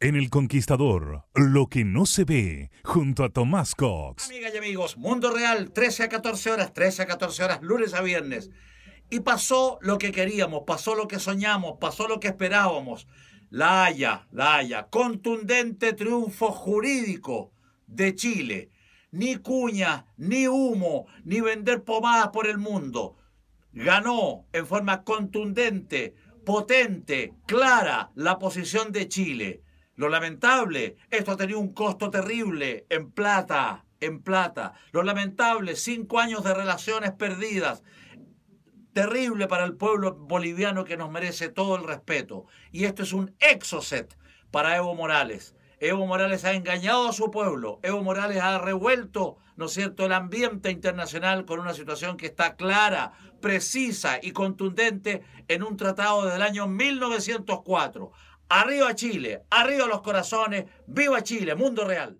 En El Conquistador, lo que no se ve, junto a Tomás Cox. Amigas y amigos, Mundo Real, 13 a 14 horas, 13 a 14 horas, lunes a viernes. Y pasó lo que queríamos, pasó lo que soñamos, pasó lo que esperábamos. La Haya, La Haya, contundente triunfo jurídico de Chile. Ni cuña, ni humo, ni vender pomadas por el mundo. Ganó en forma contundente, potente, clara la posición de Chile lo lamentable, esto ha tenido un costo terrible en plata, en plata. Lo lamentable, cinco años de relaciones perdidas. Terrible para el pueblo boliviano que nos merece todo el respeto. Y esto es un exocet para Evo Morales. Evo Morales ha engañado a su pueblo. Evo Morales ha revuelto, ¿no es cierto?, el ambiente internacional con una situación que está clara, precisa y contundente en un tratado del año 1904. Arriba Chile, arriba los corazones, viva Chile, mundo real.